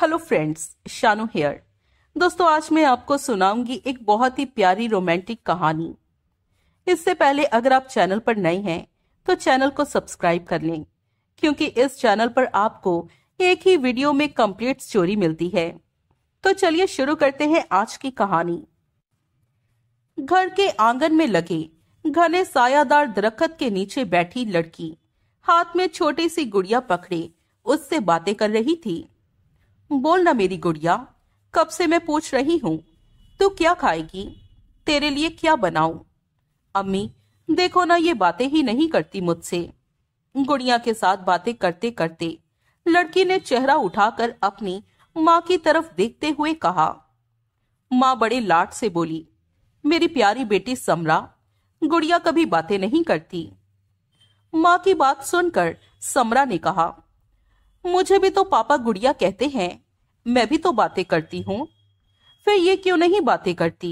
Hello friends Shanu hair दोस्तों आज मैं आपको सुनाऊंगी एक बहुत ही प्यारी रोमांटिक कहानी इससे पहले अगर आप चैनल पर नए हैं तो चैनल को सब्सक्राइब कर लें क्योंकि इस चैनल पर आपको एक ही वीडियो में कंप्लीट स्टोरी मिलती है तो चलिए शुरू करते हैं आज की कहानी घर के आंगन में लगे घने सायादार दरखत के नीचे बैठी लड़की हाथ में छोटी सी गुड़िया पकड़े उससे बातें कर रही थी बोल ना मेरी गुड़िया कब से मैं पूछ रही हूँ तू क्या खाएगी तेरे लिए क्या बनाऊ अम्मी देखो ना ये बातें ही नहीं करती मुझसे गुड़िया के साथ बातें करते करते लड़की ने चेहरा उठाकर अपनी माँ की तरफ देखते हुए कहा माँ बड़े लाट से बोली मेरी प्यारी बेटी समरा गुड़िया कभी बातें नहीं करती माँ की बात सुनकर समरा ने कहा मुझे भी तो पापा गुड़िया कहते हैं मैं भी तो बातें करती हूँ फिर ये क्यों नहीं बातें करती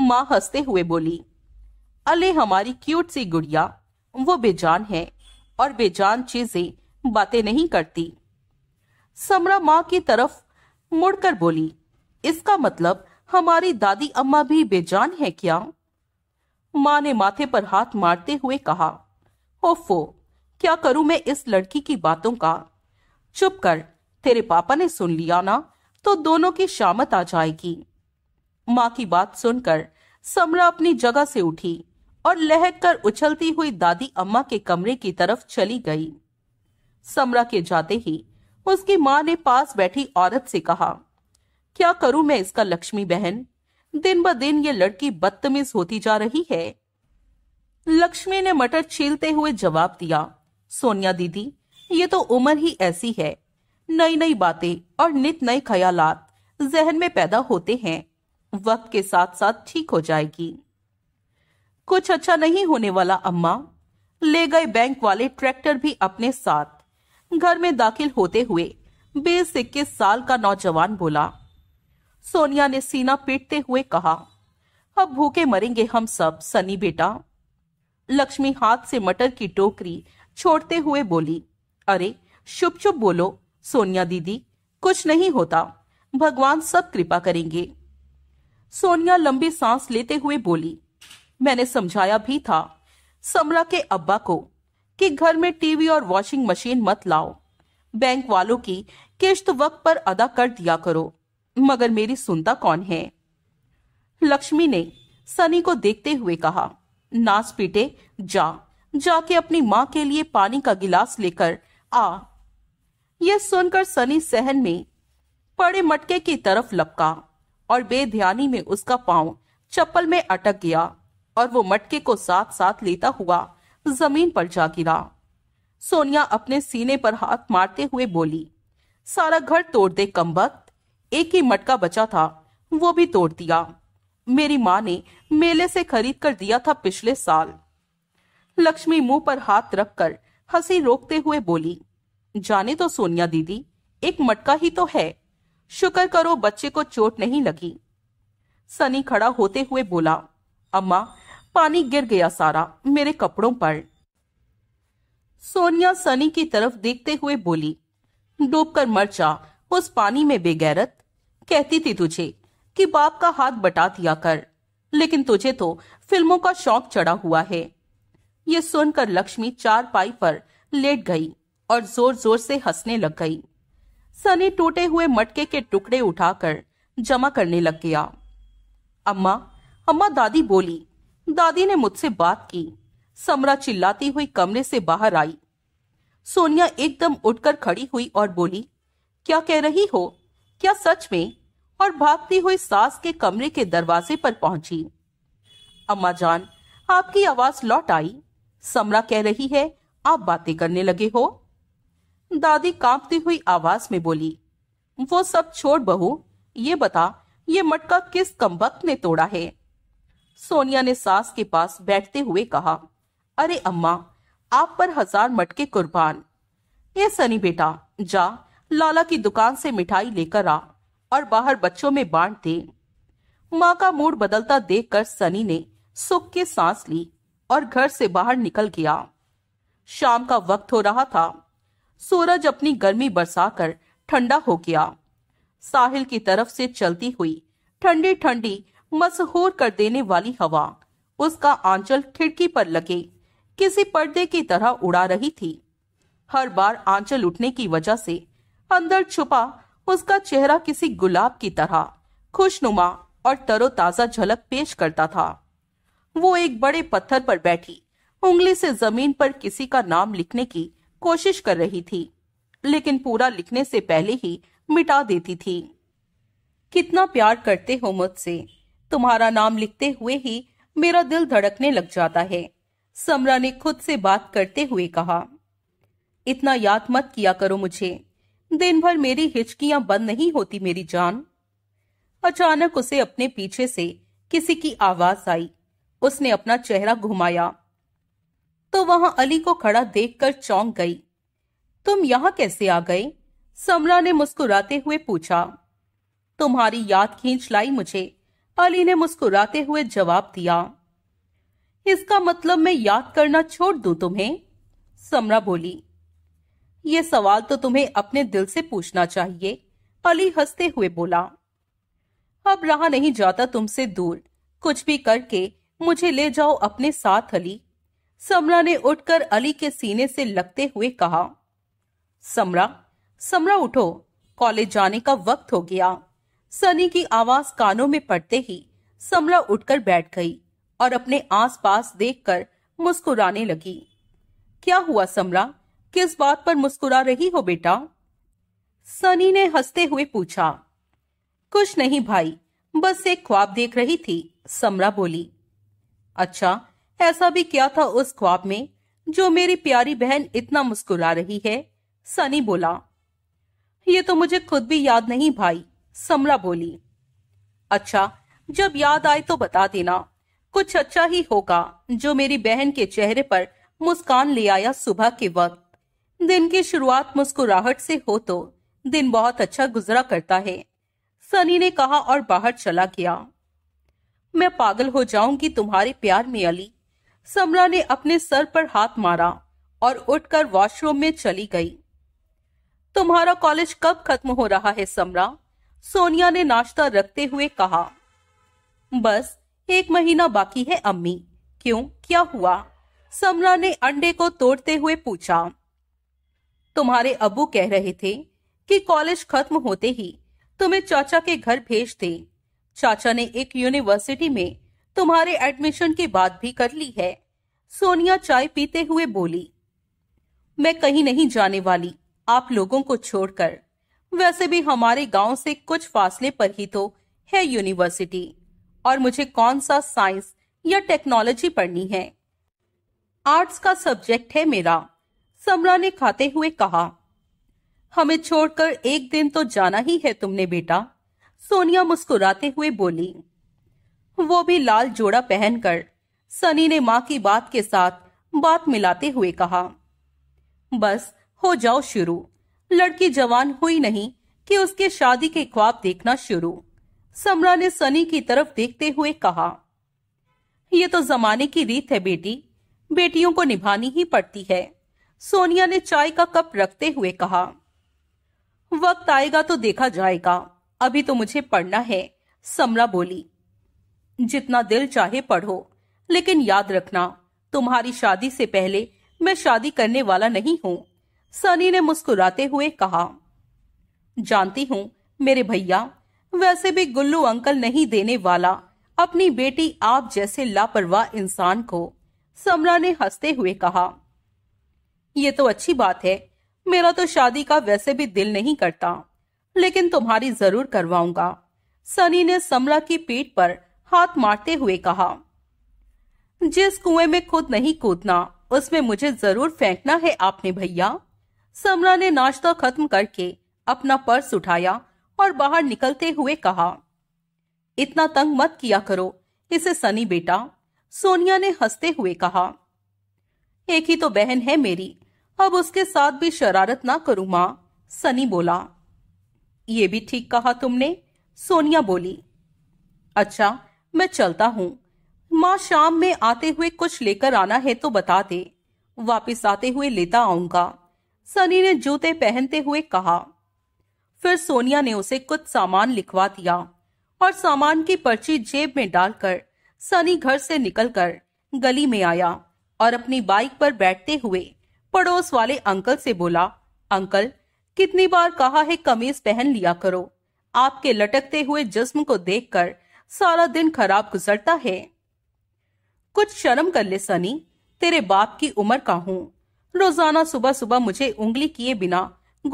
मां हंसते हुए बोली अले हमारी क्यूट सी गुड़िया वो बेजान है और बेजान चीजें बातें नहीं करती समरा मां की तरफ मुड़कर बोली इसका मतलब हमारी दादी अम्मा भी बेजान है क्या मां ने माथे पर हाथ मारते हुए कहा ओफो क्या करूं मैं इस लड़की की बातों का चुप कर तेरे पापा ने सुन लिया ना तो दोनों की शामत आ जाएगी माँ की बात सुनकर समरा अपनी जगह से उठी और लहक कर उछलती हुई दादी अम्मा के कमरे की तरफ चली गई समरा के जाते ही उसकी माँ ने पास बैठी औरत से कहा क्या करूं मैं इसका लक्ष्मी बहन दिन ब दिन ये लड़की बदतमीज होती जा रही है लक्ष्मी ने मटर छीलते हुए जवाब दिया सोनिया दीदी ये तो उम्र ही ऐसी है नई नई बातें और नित नए ख्याल जहन में पैदा होते हैं वक्त के साथ साथ ठीक हो जाएगी कुछ अच्छा नहीं होने वाला अम्मा ले गए बैंक वाले ट्रैक्टर भी अपने साथ घर में दाखिल होते हुए बीस इक्कीस साल का नौजवान बोला सोनिया ने सीना पीटते हुए कहा अब भूखे मरेंगे हम सब सनी बेटा लक्ष्मी हाथ से मटर की टोकरी छोड़ते हुए बोली अरे शुभ शुभ बोलो सोनिया दीदी कुछ नहीं होता भगवान सब कृपा करेंगे सोनिया लंबी सांस लेते हुए बोली मैंने समझाया भी था समरा के अब्बा को कि घर में टीवी और वॉशिंग मशीन मत लाओ बैंक वालों की किश्त वक्त पर अदा कर दिया करो मगर मेरी सुनता कौन है लक्ष्मी ने सनी को देखते हुए कहा नाच पीटे जा जाके अपनी माँ के लिए पानी का गिलास लेकर आ यह सुनकर सनी सहन में पड़े मटके की तरफ लपका और बेध्यानी में उसका पांव चप्पल में अटक गया और वो मटके को साथ साथ लेता हुआ जमीन पर जा गिरा सोनिया अपने सीने पर हाथ मारते हुए बोली सारा घर तोड़ दे कमबख्त एक ही मटका बचा था वो भी तोड़ दिया मेरी माँ ने मेले से खरीद कर दिया था पिछले साल लक्ष्मी मुंह पर हाथ रखकर हंसी रोकते हुए बोली जाने तो सोनिया दीदी एक मटका ही तो है शुक्र करो बच्चे को चोट नहीं लगी सनी खड़ा होते हुए बोला अम्मा पानी गिर गया सारा मेरे कपड़ों पर सोनिया सनी की तरफ देखते हुए बोली डूबकर मर जा उस पानी में बेगैरत कहती थी तुझे कि बाप का हाथ बटा दिया कर लेकिन तुझे तो फिल्मों का शौक चढ़ा हुआ है ये सुनकर लक्ष्मी चार पाई पर लेट गई और जोर जोर से हंसने लग गई सनी टूटे हुए मटके के टुकड़े उठाकर जमा करने लग गया अम्मा अम्मा दादी बोली दादी ने मुझसे बात की समरा चिल्लाती हुई कमरे से बाहर आई सोनिया एकदम उठकर खड़ी हुई और बोली क्या कह रही हो क्या सच में और भागती हुई सास के कमरे के दरवाजे पर पहुंची अम्मा जान आपकी आवाज लौट आई समरा कह रही है आप बातें करने लगे हो दादी कांपती हुई आवाज में बोली वो सब छोड़ बहू ये बता ये मटका किस कमबक ने तोड़ा है सोनिया ने सास के पास बैठते हुए कहा अरे अम्मा आप पर हजार मटके कुर्बान ये सनी बेटा जा लाला की दुकान से मिठाई लेकर आ और बाहर बच्चों में बांट दे माँ का मूड बदलता देखकर सनी ने सुख की सांस ली और घर से बाहर निकल गया शाम का वक्त हो रहा था सूरज अपनी गर्मी बरसाकर ठंडा हो गया साहिल की तरफ से चलती हुई ठंडी ठंडी मसहूर कर देने वाली हवा उसका आंचल खिड़की पर लगे किसी पर्दे की तरह उड़ा रही थी हर बार आंचल उठने की वजह से अंदर छुपा उसका चेहरा किसी गुलाब की तरह खुशनुमा और तरोताजा झलक पेश करता था वो एक बड़े पत्थर पर बैठी उंगली से जमीन पर किसी का नाम लिखने की कोशिश कर रही थी लेकिन पूरा लिखने से पहले ही मिटा देती थी कितना प्यार करते हो मुझसे तुम्हारा नाम लिखते हुए ही मेरा दिल धड़कने लग जाता है समरा ने खुद से बात करते हुए कहा इतना याद मत किया करो मुझे दिन भर मेरी हिचकियां बंद नहीं होती मेरी जान अचानक उसे अपने पीछे से किसी की आवाज आई उसने अपना चेहरा घुमाया तो वहां अली को खड़ा देखकर चौंक गई तुम यहाँ कैसे आ गए समरा ने मुस्कुराते हुए पूछा तुम्हारी याद खींच लाई मुझे अली ने मुस्कुराते हुए जवाब दिया इसका मतलब मैं याद करना छोड़ दूं तुम्हें समरा बोली ये सवाल तो तुम्हें अपने दिल से पूछना चाहिए अली हंसते हुए बोला अब रहा नहीं जाता तुमसे दूर कुछ भी करके मुझे ले जाओ अपने साथ अली समरा ने उठकर अली के सीने से लगते हुए कहा समरा समरा उठो कॉलेज जाने का वक्त हो गया सनी की आवाज कानों में पड़ते ही समरा उठकर बैठ गई और अपने आसपास देखकर मुस्कुराने लगी क्या हुआ समरा किस बात पर मुस्कुरा रही हो बेटा सनी ने हंसते हुए पूछा कुछ नहीं भाई बस एक ख्वाब देख रही थी समरा बोली अच्छा ऐसा भी क्या था उस ख्वाब में जो मेरी प्यारी बहन इतना मुस्कुरा रही है सनी बोला ये तो मुझे खुद भी याद नहीं भाई समरा बोली अच्छा जब याद आए तो बता देना कुछ अच्छा ही होगा जो मेरी बहन के चेहरे पर मुस्कान ले आया सुबह के वक्त दिन की शुरुआत मुस्कुराहट से हो तो दिन बहुत अच्छा गुजरा करता है सनी ने कहा और बाहर चला गया मैं पागल हो जाऊंगी तुम्हारे प्यार में अली समरा ने अपने सर पर हाथ मारा और उठकर वॉशरूम में चली गई तुम्हारा कॉलेज कब खत्म हो रहा है समरा सोनिया ने नाश्ता रखते हुए कहा बस एक महीना बाकी है अम्मी क्यों क्या हुआ समरा ने अंडे को तोड़ते हुए पूछा तुम्हारे अबू कह रहे थे कि कॉलेज खत्म होते ही तुम्हें चाचा के घर भेज दे चाचा ने एक यूनिवर्सिटी में तुम्हारे एडमिशन की बात भी कर ली है सोनिया चाय पीते हुए बोली मैं कहीं नहीं जाने वाली आप लोगों को छोड़कर वैसे भी हमारे गांव से कुछ फासले पर ही तो है यूनिवर्सिटी और मुझे कौन सा साइंस या टेक्नोलॉजी पढ़नी है आर्ट्स का सब्जेक्ट है मेरा समरा ने खाते हुए कहा हमें छोड़कर एक दिन तो जाना ही है तुमने बेटा सोनिया मुस्कुराते हुए बोली वो भी लाल जोड़ा पहनकर सनी ने माँ की बात के साथ बात मिलाते हुए कहा बस हो जाओ शुरू लड़की जवान हुई नहीं कि उसके शादी के ख्वाब देखना शुरू समरा ने सनी की तरफ देखते हुए कहा यह तो जमाने की रीत है बेटी बेटियों को निभानी ही पड़ती है सोनिया ने चाय का कप रखते हुए कहा वक्त आएगा तो देखा जाएगा अभी तो मुझे पढ़ना है समरा बोली जितना दिल चाहे पढ़ो लेकिन याद रखना तुम्हारी शादी से पहले मैं शादी करने वाला नहीं हूँ सनी ने मुस्कुराते हुए कहा जानती हूँ मेरे भैया वैसे भी गुल्लू अंकल नहीं देने वाला अपनी बेटी आप जैसे लापरवाह इंसान को समरा ने हंसते हुए कहा ये तो अच्छी बात है मेरा तो शादी का वैसे भी दिल नहीं करता लेकिन तुम्हारी जरूर करवाऊंगा सनी ने समरा की पीठ पर हाथ मारते हुए कहा जिस कुएं में खुद नहीं कूदना उसमें मुझे जरूर फेंकना है आपने भैया समरा ने नाश्ता खत्म करके अपना पर्स उठाया और बाहर निकलते हुए कहा इतना तंग मत किया करो इसे सनी बेटा सोनिया ने हंसते हुए कहा एक ही तो बहन है मेरी अब उसके साथ भी शरारत ना करू मां सनी बोला ये भी ठीक कहा तुमने सोनिया बोली अच्छा मैं चलता हूँ माँ शाम में आते हुए कुछ लेकर आना है तो बता दे वापिस आते हुए लेता आऊंगा सनी ने जूते पहनते हुए कहा फिर सोनिया ने उसे कुछ सामान लिखवा दिया और सामान की पर्ची जेब में डालकर सनी घर से निकलकर गली में आया और अपनी बाइक पर बैठते हुए पड़ोस वाले अंकल से बोला अंकल कितनी बार कहा है कमीज पहन लिया करो आपके लटकते हुए जिस्म को देखकर सारा दिन खराब गुजरता है कुछ शर्म कर ले सनी तेरे बाप की उम्र का हूँ रोजाना सुबह सुबह मुझे उंगली किए बिना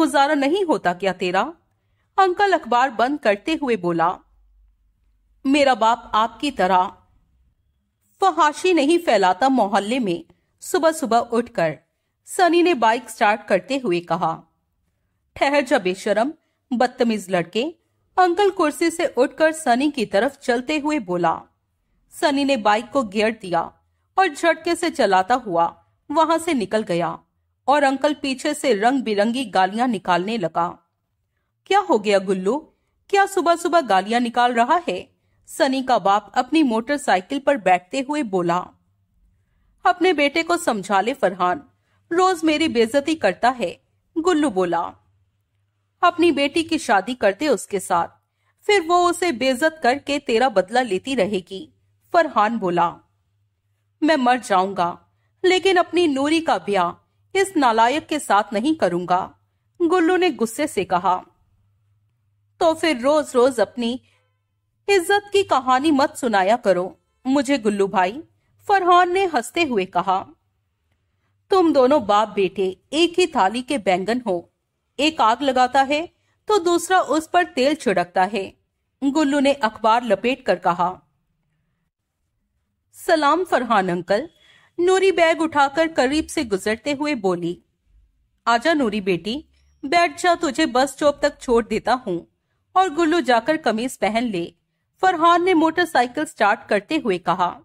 गुजारा नहीं होता क्या तेरा अंकल अखबार बंद करते हुए बोला मेरा बाप आपकी तरह फहाशी नहीं फैलाता मोहल्ले में सुबह सुबह उठकर सनी ने बाइक स्टार्ट करते हुए कहा ठहर जा बेशरम बदतमीज लड़के अंकल कुर्सी से उठकर सनी की तरफ चलते हुए बोला सनी ने बाइक को गियर दिया और झटके से चलाता हुआ वहां से निकल गया और अंकल पीछे से रंग बिरंगी गालियां निकालने लगा क्या हो गया गुल्लू क्या सुबह सुबह गालियां निकाल रहा है सनी का बाप अपनी मोटरसाइकिल पर बैठते हुए बोला अपने बेटे को समझा ले फरहान रोज मेरी बेजती करता है गुल्लू बोला अपनी बेटी की शादी करते उसके साथ फिर वो उसे बेजत करके तेरा बदला लेती रहेगी फरहान बोला मैं मर जाऊंगा लेकिन अपनी नूरी का ब्याह इस नालायक के साथ नहीं करूंगा गुल्लू ने गुस्से से कहा तो फिर रोज रोज अपनी इज्जत की कहानी मत सुनाया करो मुझे गुल्लू भाई फरहान ने हंसते हुए कहा तुम दोनों बाप बेटे एक ही थाली के बैंगन हो एक आग लगाता है तो दूसरा उस पर तेल छिड़कता है गुल्लू ने अखबार लपेट कर कहा सलाम फरहान अंकल नूरी बैग उठाकर करीब से गुजरते हुए बोली आजा नूरी बेटी बैठ जा तुझे बस स्टॉप तक छोड़ देता हूँ और गुल्लू जाकर कमीज पहन ले फरहान ने मोटरसाइकिल स्टार्ट करते हुए कहा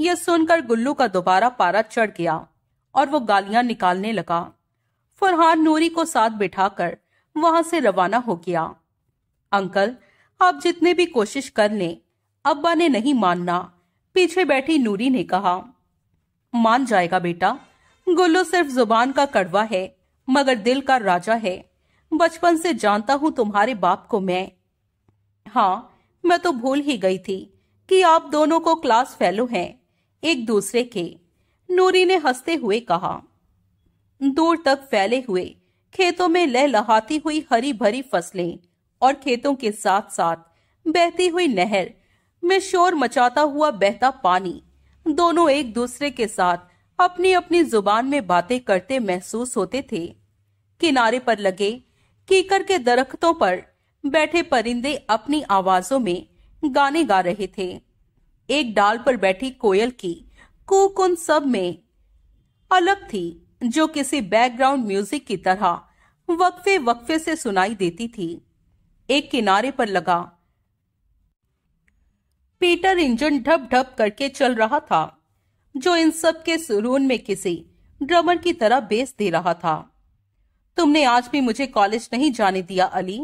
यह सुनकर गुल्लू का दोबारा पारा चढ़ गया और वो गालियां निकालने लगा फरहान नूरी को साथ बिठाकर वहां से रवाना हो गया अंकल आप जितने भी कोशिश कर लें अब्बा ने नहीं मानना पीछे बैठी नूरी ने कहा मान जाएगा बेटा गुल्लू सिर्फ जुबान का कड़वा है मगर दिल का राजा है बचपन से जानता हूँ तुम्हारे बाप को मैं हाँ मैं तो भूल ही गई थी कि आप दोनों को क्लास फेलो हैं एक दूसरे के नूरी ने हंसते हुए कहा दूर तक फैले हुए खेतों में लहलहाती हुई हरी भरी फसलें और खेतों के साथ साथ बहती हुई नहर में शोर मचाता हुआ बहता पानी दोनों एक दूसरे के साथ अपनी अपनी जुबान में बातें करते महसूस होते थे किनारे पर लगे कीकर के दरख्तों पर बैठे परिंदे अपनी आवाजों में गाने गा रहे थे एक डाल पर बैठी कोयल की कुकुन सब में अलग थी जो किसी बैकग्राउंड म्यूजिक की तरह वक्फे वक्फे से सुनाई देती थी एक किनारे पर लगा पीटर इंजन ढप ढप करके चल रहा था जो इन सब के सुरून में किसी ड्रमर की तरह बेस दे रहा था तुमने आज भी मुझे कॉलेज नहीं जाने दिया अली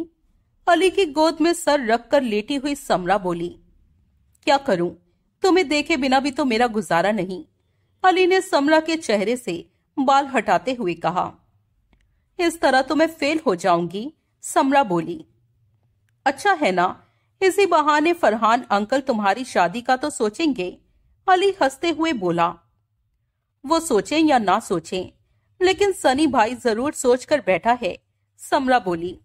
अली की गोद में सर रखकर लेटी हुई समरा बोली क्या करूं तुम्हें देखे बिना भी तो मेरा गुजारा नहीं अली ने समरा के चेहरे से बाल हटाते हुए कहा इस तरह तो मैं फेल हो जाऊंगी समरा बोली अच्छा है ना इसी बहाने फरहान अंकल तुम्हारी शादी का तो सोचेंगे अली हंसते हुए बोला वो सोचे या ना सोचे लेकिन सनी भाई जरूर सोचकर बैठा है समरा बोली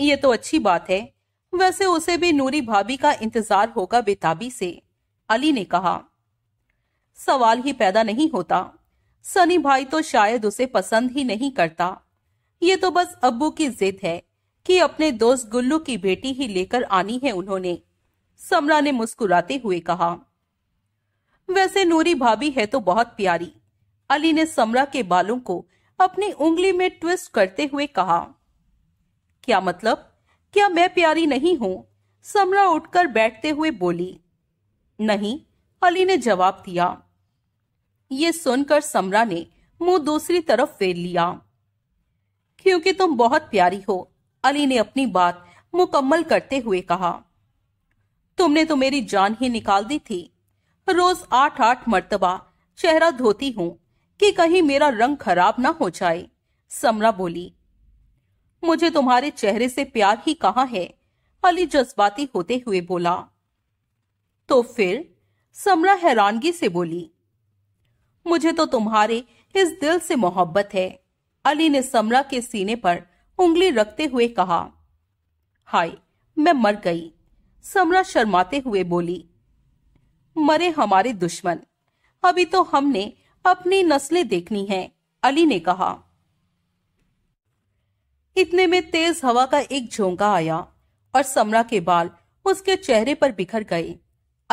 ये तो अच्छी बात है वैसे उसे भी नूरी भाभी का इंतजार होगा बेताबी से अली ने कहा सवाल ही पैदा नहीं होता सनी भाई तो शायद उसे पसंद ही नहीं करता ये तो बस अब्बू की जिद है कि अपने दोस्त गुल्लू की बेटी ही लेकर आनी है उन्होंने समरा ने मुस्कुराते हुए कहा वैसे नूरी भाभी है तो बहुत प्यारी अली ने समरा के बालों को अपनी उंगली में ट्विस्ट करते हुए कहा क्या मतलब क्या मैं प्यारी नहीं हूं समरा उठकर बैठते हुए बोली नहीं अली ने जवाब दिया ये सुनकर समरा ने मुंह दूसरी तरफ फेर लिया क्योंकि तुम बहुत प्यारी हो अली ने अपनी बात मुकम्मल करते हुए कहा तुमने तो मेरी जान ही निकाल दी थी रोज आठ आठ मर्तबा चेहरा धोती हूं कि कहीं मेरा रंग खराब ना हो जाए समरा बोली मुझे तुम्हारे चेहरे से प्यार ही कहा है अली जज्बाती होते हुए बोला तो फिर समरा हैरानगी से बोली मुझे तो तुम्हारे इस दिल से मोहब्बत है अली ने समरा के सीने पर उंगली रखते हुए कहा हाय मैं मर गई समरा शर्माते हुए बोली मरे हमारे दुश्मन अभी तो हमने अपनी नस्लें देखनी है अली ने कहा इतने में तेज हवा का एक झोंका आया और समरा के बाल उसके चेहरे पर बिखर गए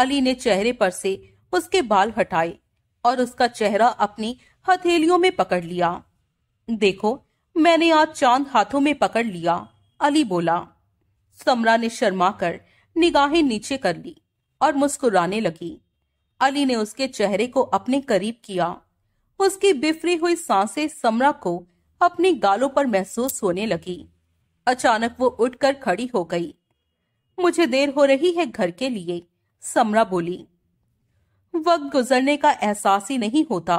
अली ने चेहरे पर से उसके बाल हटाए और उसका चेहरा अपनी हथेलियों में पकड़ लिया देखो मैंने आज चांद हाथों में पकड़ लिया अली बोला समरा ने शर्मा कर निगाहें नीचे कर ली और मुस्कुराने लगी अली ने उसके चेहरे को अपने करीब किया उसकी बिफरी हुई सांसें समरा को अपने गालों पर महसूस होने लगी अचानक वो उठकर खड़ी हो गई मुझे देर हो रही है घर के लिए समरा बोली वक्त गुजरने का एहसास ही नहीं होता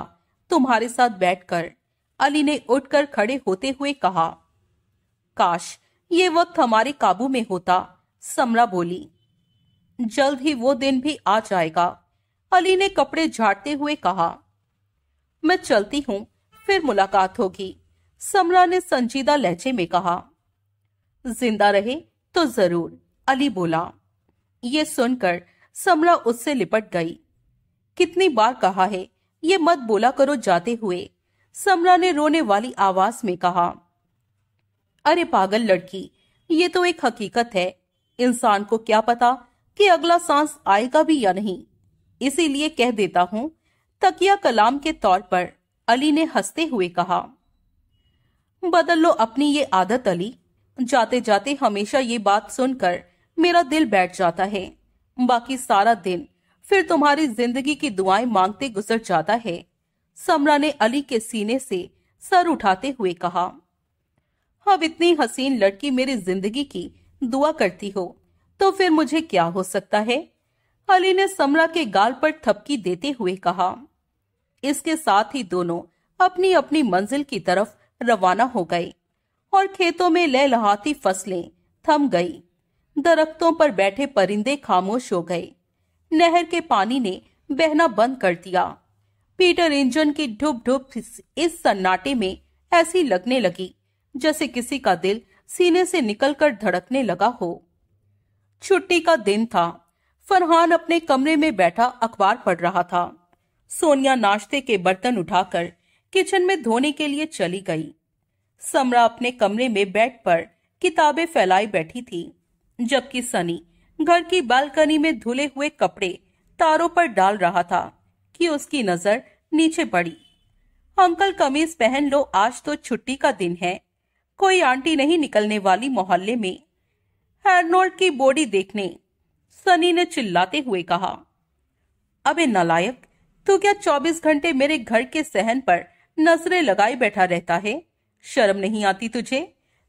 तुम्हारे साथ बैठकर अली ने उठकर खड़े होते हुए कहा काश ये वक्त हमारे काबू में होता समरा बोली जल्द ही वो दिन भी आ जाएगा अली ने कपड़े झाड़ते हुए कहा मैं चलती हूँ फिर मुलाकात होगी समरा ने संजीदा लहजे में कहा जिंदा रहे तो जरूर अली बोला ये सुनकर समरा उससे लिपट गई कितनी बार कहा है ये मत बोला करो जाते हुए समरा ने रोने वाली आवाज में कहा अरे पागल लड़की ये तो एक हकीकत है इंसान को क्या पता कि अगला सांस आएगा भी या नहीं इसीलिए कह देता हूँ तकिया कलाम के तौर पर अली ने हंसते हुए कहा बदल लो अपनी ये आदत अली जाते जाते हमेशा ये बात सुनकर मेरा दिल बैठ जाता है बाकी सारा दिन फिर तुम्हारी जिंदगी की दुआएं मांगते गुजर जाता है समरा ने अली के सीने से सर उठाते हुए कहा अब इतनी हसीन लड़की मेरी जिंदगी की दुआ करती हो तो फिर मुझे क्या हो सकता है अली ने समरा के गाल पर थपकी देते हुए कहा इसके साथ ही दोनों अपनी अपनी मंजिल की तरफ रवाना हो गए और खेतों में लहलहाती फसलें थम गई दरख्तों पर बैठे परिंदे खामोश हो गए नहर के पानी ने बहना बंद कर दिया पीटर इंजन की ढुप ढुप इस सन्नाटे में ऐसी लगने लगी जैसे किसी का दिल सीने से निकलकर धड़कने लगा हो छुट्टी का दिन था फरहान अपने कमरे में बैठा अखबार पढ़ रहा था सोनिया नाश्ते के बर्तन उठाकर किचन में धोने के लिए चली गई समरा अपने कमरे में बेड पर किताबें फैलाई बैठी थी जबकि सनी घर की बालकनी में धुले हुए कपड़े तारों पर डाल रहा था कि उसकी नजर नीचे पड़ी अंकल कमीज पहन लो आज तो छुट्टी का दिन है कोई आंटी नहीं निकलने वाली मोहल्ले में हेरनोल्ड की बॉडी देखने सनी ने चिल्लाते हुए कहा अबे नलायक तू क्या 24 घंटे मेरे घर के सहन पर नजरें लगाए बैठा रहता है शर्म नहीं आती तुझे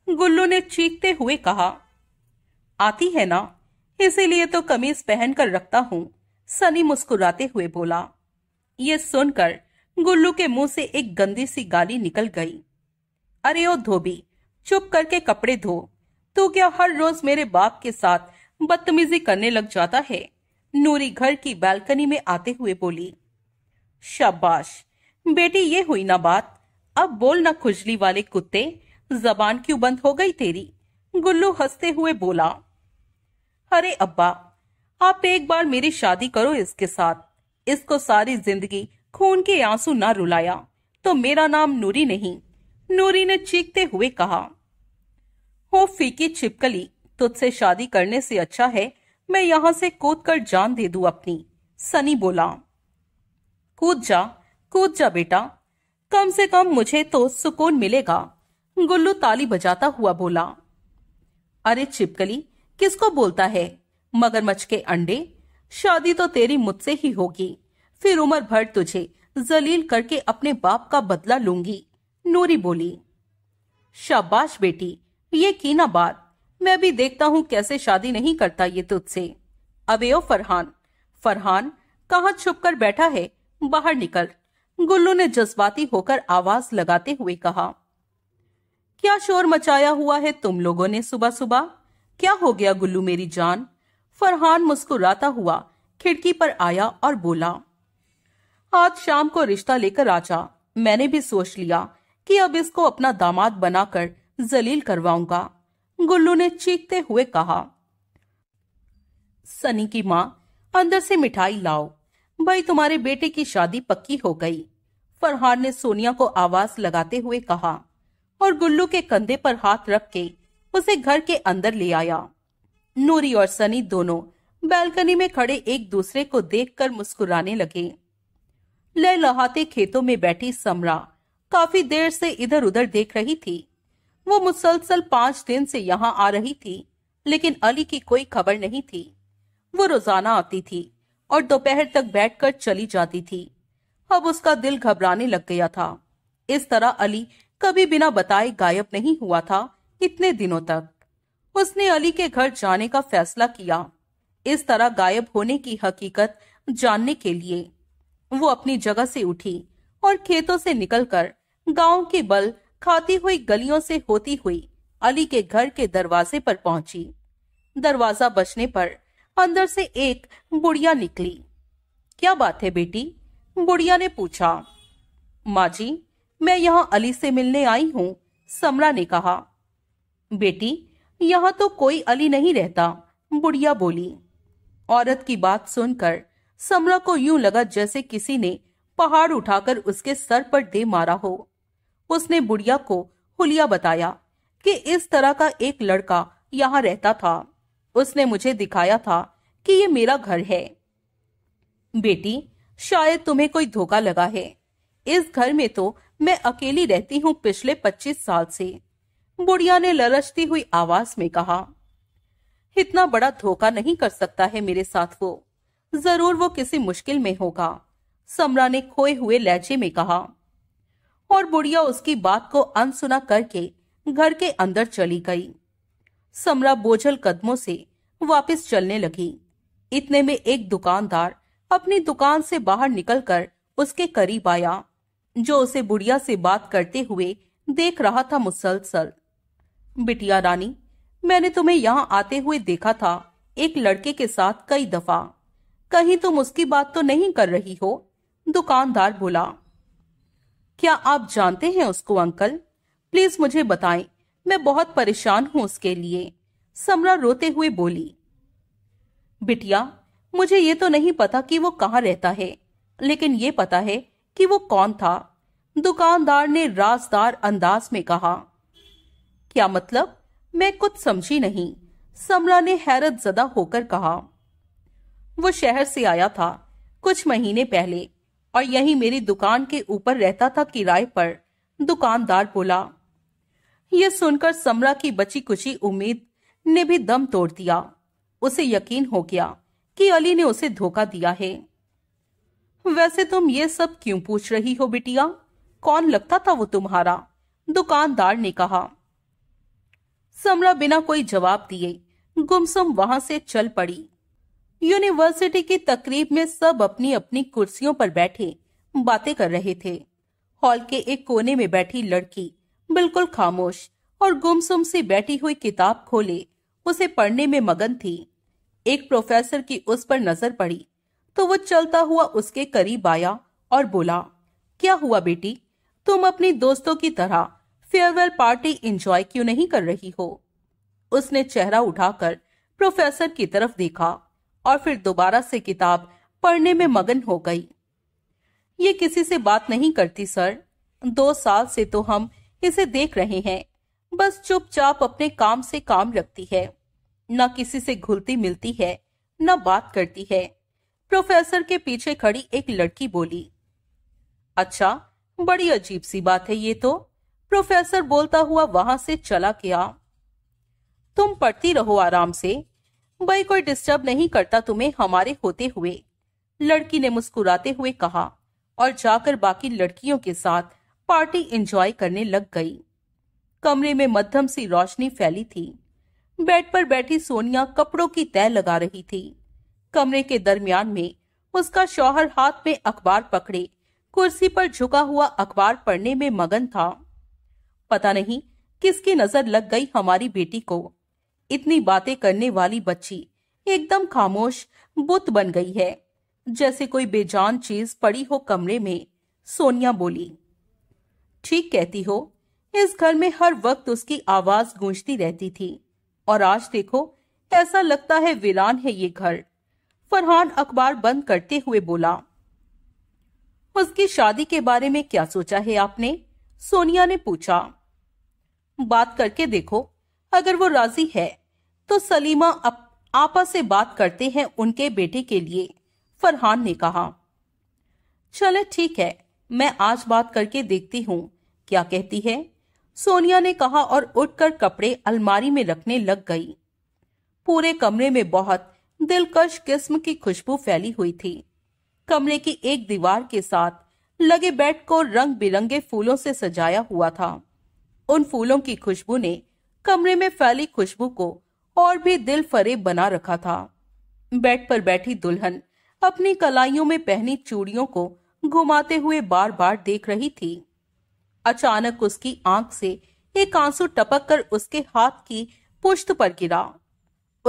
गुल्लू ने चीखते हुए कहा आती है ना इसीलिए तो कमीज पहन कर रखता हूँ सनी मुस्कुराते हुए बोला ये सुनकर गुल्लू के मुंह से एक गंदी सी गाली निकल गई अरे ओ धोबी चुप करके कपड़े धो तू क्या हर रोज मेरे बाप के साथ बदतमीजी करने लग जाता है नूरी घर की बालकनी में आते हुए बोली शाबाश बेटी ये हुई ना बात अब बोल ना खुजली वाले कुत्ते जबान क्यों बंद हो गई तेरी गुल्लू हंसते हुए बोला अरे अब्बा आप एक बार मेरी शादी करो इसके साथ इसको सारी जिंदगी खून के आंसू ना रुलाया तो मेरा नाम नूरी नहीं नूरी ने चीखते हुए कहा हो फीकी छिपकली तुझसे शादी करने से अच्छा है मैं यहां से कूद कर जान दे दू अपनी सनी बोला कूद जा कूद जा बेटा कम से कम मुझे तो सुकून मिलेगा गुल्लू ताली बजाता हुआ बोला अरे छिपकली किसको बोलता है मगरमच्छ के अंडे शादी तो तेरी मुझसे ही होगी फिर उम्र भर तुझे जलील करके अपने बाप का बदला लूंगी नूरी बोली शाबाश बेटी ये की ना बात मैं भी देखता हूँ कैसे शादी नहीं करता ये तुझसे अबे ओ फरहान फरहान कहा छुप कर बैठा है बाहर निकल गुल्लू ने जज्बाती होकर आवाज लगाते हुए कहा क्या शोर मचाया हुआ है तुम लोगों ने सुबह सुबह क्या हो गया गुल्लू मेरी जान फरहान मुस्कुराता हुआ खिड़की पर आया और बोला आज शाम को रिश्ता लेकर आचा मैंने भी सोच लिया कि अब इसको अपना दामाद बनाकर जलील करवाऊंगा गुल्लू ने चीखते हुए कहा सनी की माँ अंदर से मिठाई लाओ भाई तुम्हारे बेटे की शादी पक्की हो गई फरहान ने सोनिया को आवाज लगाते हुए कहा और गुल्लू के कंधे पर हाथ रख के उसे घर के अंदर ले आया नूरी और सनी दोनों बैल्कनी में खड़े एक दूसरे को देखकर मुस्कुराने लगे ले लहाते खेतों में बैठी समरा काफी देर से इधर उधर देख रही थी वो मुसलसल पांच दिन से यहाँ आ रही थी लेकिन अली की कोई खबर नहीं थी वो रोजाना आती थी और दोपहर तक बैठकर चली जाती थी अब उसका दिल घबराने लग गया था इस तरह अली कभी बिना बताए गायब नहीं हुआ था कितने दिनों तक उसने अली के घर जाने का फैसला किया इस तरह गायब होने की हकीकत जानने के लिए वो अपनी जगह से उठी और खेतों से निकलकर गांव के बल खाती हुई गलियों से होती हुई अली के घर के दरवाजे पर पहुंची दरवाजा बचने पर अंदर से एक बुढ़िया निकली क्या बात है बेटी बुढ़िया ने पूछा माँ जी मैं यहाँ अली से मिलने आई हूँ समरा ने कहा बेटी यहाँ तो कोई अली नहीं रहता बुढ़िया बोली औरत की बात सुनकर समरा को यूं लगा जैसे किसी ने पहाड़ उठाकर उसके सर पर दे मारा हो उसने बुढ़िया को हुलिया बताया कि इस तरह का एक लड़का यहाँ रहता था उसने मुझे दिखाया था कि ये मेरा घर है बेटी शायद तुम्हें कोई धोखा लगा है इस घर में तो मैं अकेली रहती हूँ पिछले पच्चीस साल से बुढ़िया ने ललचती हुई आवाज में कहा इतना बड़ा धोखा नहीं कर सकता है मेरे साथ वो जरूर वो किसी मुश्किल में होगा समरा ने खोए हुए लहजे में कहा और बुढ़िया उसकी बात को अनसुना करके घर के अंदर चली गई समरा बोझल कदमों से वापस चलने लगी इतने में एक दुकानदार अपनी दुकान से बाहर निकलकर उसके करीब आया जो उसे बुढ़िया से बात करते हुए देख रहा था मुसलसल बिटिया रानी मैंने तुम्हें यहाँ आते हुए देखा था एक लड़के के साथ कई दफा कहीं तुम उसकी बात तो नहीं कर रही हो दुकानदार बोला क्या आप जानते हैं उसको अंकल प्लीज मुझे बताएं मैं बहुत परेशान हूं उसके लिए समरा रोते हुए बोली बिटिया मुझे ये तो नहीं पता कि वो कहाँ रहता है लेकिन ये पता है कि वो कौन था दुकानदार ने राजदार अंदाज में कहा क्या मतलब मैं कुछ समझी नहीं समरा ने हैरत जदा होकर कहा वो शहर से आया था कुछ महीने पहले और यही मेरी दुकान के ऊपर रहता था किराए पर दुकानदार बोला यह सुनकर समरा की बची कुची उम्मीद ने भी दम तोड़ दिया उसे यकीन हो गया कि अली ने उसे धोखा दिया है वैसे तुम ये सब क्यों पूछ रही हो बिटिया कौन लगता था वो तुम्हारा दुकानदार ने कहा समरा बिना कोई जवाब दिए गुमसुम वहां से चल पड़ी यूनिवर्सिटी की तकरीब में सब अपनी अपनी कुर्सियों पर बैठे बातें कर रहे थे हॉल के एक कोने में बैठी लड़की बिल्कुल खामोश और गुमसुम सी बैठी हुई किताब खोले उसे पढ़ने में मगन थी एक प्रोफेसर की उस पर नजर पड़ी तो वो चलता हुआ उसके करीब आया और बोला क्या हुआ बेटी तुम अपनी दोस्तों की तरह फेयरवेल पार्टी एंजॉय क्यों नहीं कर रही हो उसने चेहरा उठाकर प्रोफेसर की तरफ देखा और फिर दोबारा से किताब पढ़ने में मगन हो गई ये किसी से बात नहीं करती सर दो साल से तो हम इसे देख रहे हैं बस चुपचाप अपने काम से काम रखती है न किसी से घुलती मिलती है न बात करती है प्रोफेसर के पीछे खड़ी एक लड़की बोली अच्छा बड़ी अजीब सी बात है ये तो प्रोफेसर बोलता हुआ वहां से चला गया तुम पढ़ती रहो आराम से भाई कोई डिस्टर्ब नहीं करता तुम्हें हमारे होते हुए लड़की ने मुस्कुराते हुए कहा और जाकर बाकी लड़कियों के साथ पार्टी एंजॉय करने लग गई कमरे में मध्यम सी रोशनी फैली थी बेड पर बैठी सोनिया कपड़ों की तय लगा रही थी कमरे के दरमियान में उसका शौहर हाथ में अखबार पकड़े कुर्सी पर झुका हुआ अखबार पढ़ने में मगन था पता नहीं किसकी नजर लग गई हमारी बेटी को इतनी बातें करने वाली बच्ची एकदम खामोश बुत बन गई है जैसे कोई बेजान चीज पड़ी हो कमरे में सोनिया बोली ठीक कहती हो इस घर में हर वक्त उसकी आवाज गूंजती रहती थी और आज देखो ऐसा लगता है वीरान है ये घर फरहान अखबार बंद करते हुए बोला उसकी शादी के बारे में क्या सोचा है आपने सोनिया ने पूछा बात करके देखो अगर वो राजी है तो सलीमा अप, आपा से बात करते हैं उनके बेटे के लिए फरहान ने कहा चले ठीक है मैं आज बात करके देखती हूँ क्या कहती है सोनिया ने कहा और उठकर कपड़े अलमारी में रखने लग गई पूरे कमरे में बहुत दिलकश किस्म की खुशबू फैली हुई थी कमरे की एक दीवार के साथ लगे बेड को रंग बिरंगे फूलों से सजाया हुआ था उन फूलों की खुशबू ने कमरे में फैली खुशबू को और भी दिल फरेब बना रखा था बेड पर बैठी दुल्हन अपनी कलाइयों में पहनी चूड़ियों को घुमाते हुए बार बार देख रही थी अचानक उसकी आंख से एक आंसू टपक कर उसके हाथ की पुष्ट पर गिरा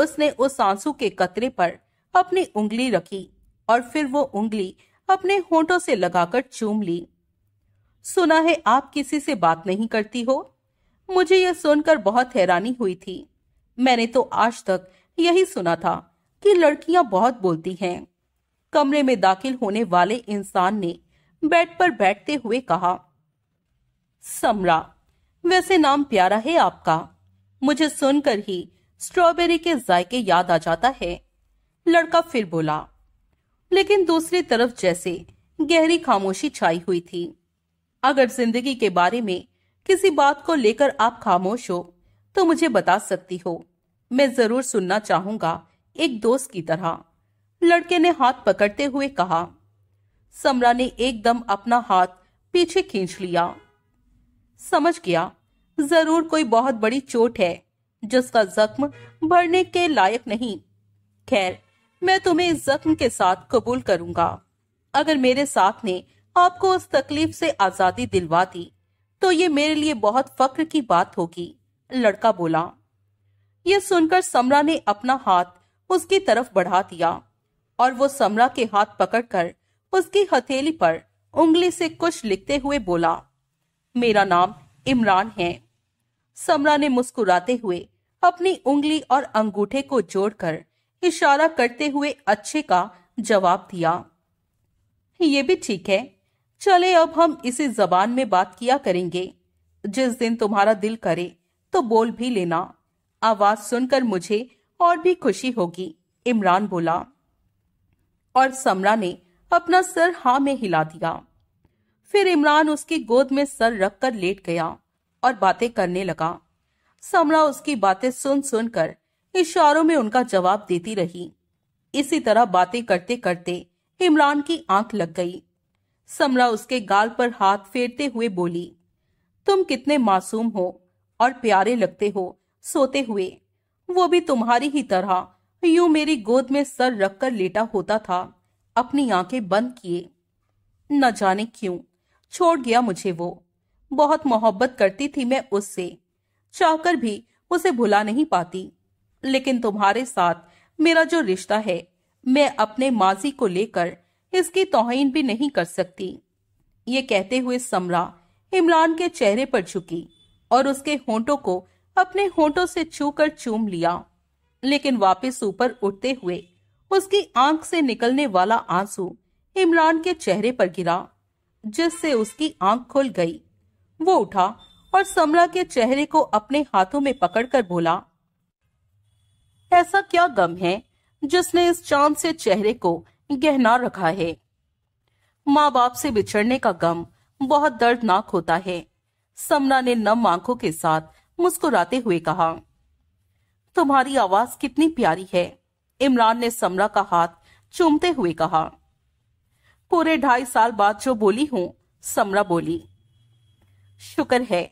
उसने उस आंसू के कतरे पर अपनी उंगली रखी और फिर वो उंगली अपने होंठों से लगाकर चूम ली सुना है आप किसी से बात नहीं करती हो मुझे यह सुनकर बहुत हैरानी हुई थी मैंने तो आज तक यही सुना था कि लड़कियां बहुत बोलती हैं कमरे में दाखिल होने वाले इंसान ने बेड पर बैठते हुए कहा समरा वैसे नाम प्यारा है आपका मुझे सुनकर ही स्ट्रॉबेरी के जायके याद आ जाता है लड़का फिर बोला लेकिन दूसरी तरफ जैसे गहरी खामोशी छाई हुई थी अगर जिंदगी के बारे में किसी बात को लेकर आप खामोश हो तो मुझे बता सकती हो मैं जरूर सुनना चाहूंगा एक दोस्त की तरह लड़के ने हाथ पकड़ते हुए कहा समरा ने एकदम अपना हाथ पीछे खींच लिया समझ गया जरूर कोई बहुत बड़ी चोट है जिसका जख्म भरने के लायक नहीं खैर मैं तुम्हें इस जख्म के साथ कबूल करूंगा अगर मेरे साथ ने आपको उस तकलीफ से आजादी दिलवा दी तो ये मेरे लिए बहुत फक्र की बात होगी लड़का बोला यह सुनकर समरा ने अपना हाथ उसकी तरफ बढ़ा दिया और वो समरा के हाथ पकड़कर उसकी हथेली पर उंगली से कुछ लिखते हुए बोला मेरा नाम इमरान है समरा ने मुस्कुराते हुए अपनी उंगली और अंगूठे को जोड़कर इशारा करते हुए अच्छे का जवाब दिया ये भी ठीक है चले अब हम इसी जबान में बात किया करेंगे जिस दिन तुम्हारा दिल करे तो बोल भी लेना आवाज सुनकर मुझे और भी खुशी होगी इमरान बोला और समरा ने अपना सर हा में हिला दिया फिर इमरान उसकी गोद में सर रखकर लेट गया और बातें करने लगा समरा उसकी बातें सुन सुनकर इशारों में उनका जवाब देती रही इसी तरह बातें करते करते इमरान की आंख लग गई समरा उसके गाल पर हाथ फेरते हुए बोली तुम कितने मासूम हो और प्यारे लगते हो सोते हुए वो भी तुम्हारी ही तरह यूं मेरी गोद में सर रखकर लेटा होता था अपनी आंखें बंद किए न जाने क्यों छोड़ गया मुझे वो बहुत मोहब्बत करती थी मैं उससे चाहकर भी उसे भुला नहीं पाती लेकिन तुम्हारे साथ मेरा जो रिश्ता है मैं अपने माजी को लेकर इसकी तोहिन भी नहीं कर सकती ये कहते हुए समरा इमरान के चेहरे पर झुकी और उसके होंठों को अपने होंठों से छूकर चूम लिया लेकिन वापस ऊपर उठते हुए उसकी आंख से निकलने वाला आंसू इमरान के चेहरे पर गिरा जिससे उसकी आंख खुल गई वो उठा और समरा के चेहरे को अपने हाथों में पकड़कर बोला ऐसा क्या गम है जिसने इस चांद से चेहरे को गहना रखा है माँ बाप से बिछड़ने का गम बहुत दर्दनाक होता है समना ने नम आंखों के साथ मुस्कुराते हुए कहा तुम्हारी आवाज कितनी प्यारी है इमरान ने समरा का हाथ चूमते हुए कहा पूरे ढाई साल बाद जो बोली हूं समरा बोली शुक्र है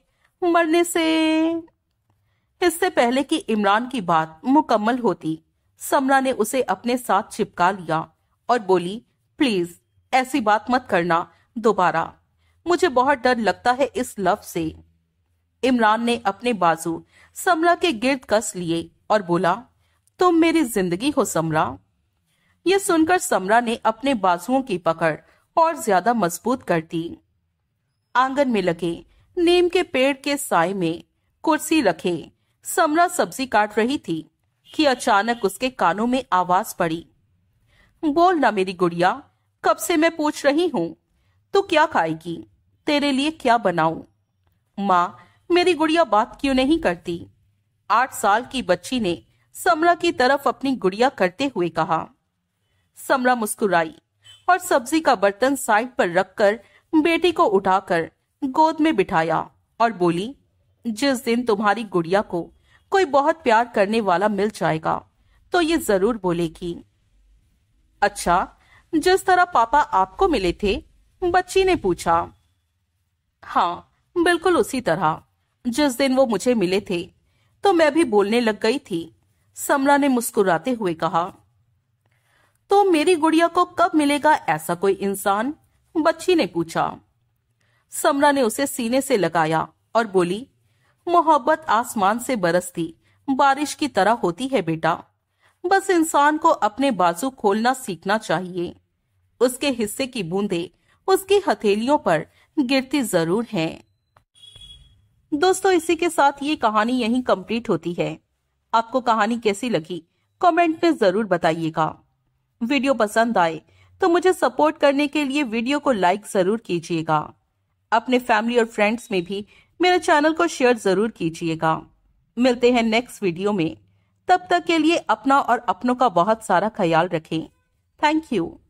मरने से इससे पहले कि इमरान की बात मुकम्मल होती समरा ने उसे अपने साथ चिपका लिया और बोली प्लीज ऐसी बात मत करना दोबारा मुझे बहुत डर लगता है इस लव से इमरान ने अपने बाजू समरा के गिर्द कस लिए और बोला तुम तो मेरी जिंदगी हो समरा यह सुनकर समरा ने अपने बाजुओं की पकड़ और ज्यादा मजबूत कर दी आंगन में लगे नीम के पेड़ के साय में कुर्सी रखे समरा सब्जी काट रही थी कि अचानक उसके कानों में आवाज पड़ी बोल ना मेरी गुड़िया कब से मैं पूछ रही हूं तू क्या खाएगी तेरे लिए क्या बनाऊ माँ मेरी गुड़िया बात क्यों नहीं करती आठ साल की बच्ची ने समरा की तरफ अपनी गुड़िया करते हुए कहा समरा मुस्कुराई और सब्जी का बर्तन साइड पर रखकर बेटी को उठाकर गोद में बिठाया और बोली जिस दिन तुम्हारी गुड़िया को कोई बहुत प्यार करने वाला मिल जाएगा तो ये जरूर बोलेगी अच्छा जिस तरह पापा आपको मिले थे बच्ची ने पूछा हाँ बिल्कुल उसी तरह जिस दिन वो मुझे मिले थे तो मैं भी बोलने लग गई थी समरा ने मुस्कुराते हुए कहा तो मेरी गुड़िया को कब मिलेगा ऐसा कोई इंसान बच्ची ने पूछा समरा ने उसे सीने से लगाया और बोली मोहब्बत आसमान से बरसती बारिश की तरह होती है बेटा बस इंसान को अपने बाजू खोलना सीखना चाहिए उसके हिस्से की बूंदे उसकी हथेलियों पर गिरती जरूर हैं। दोस्तों इसी के साथ ये कहानी यहीं कंप्लीट होती है आपको कहानी कैसी लगी कमेंट में जरूर बताइएगा वीडियो पसंद आए तो मुझे सपोर्ट करने के लिए वीडियो को लाइक जरूर कीजिएगा अपने फैमिली और फ्रेंड्स में भी मेरे चैनल को शेयर जरूर कीजिएगा मिलते हैं नेक्स्ट वीडियो में तब तक के लिए अपना और अपनों का बहुत सारा ख्याल रखें थैंक यू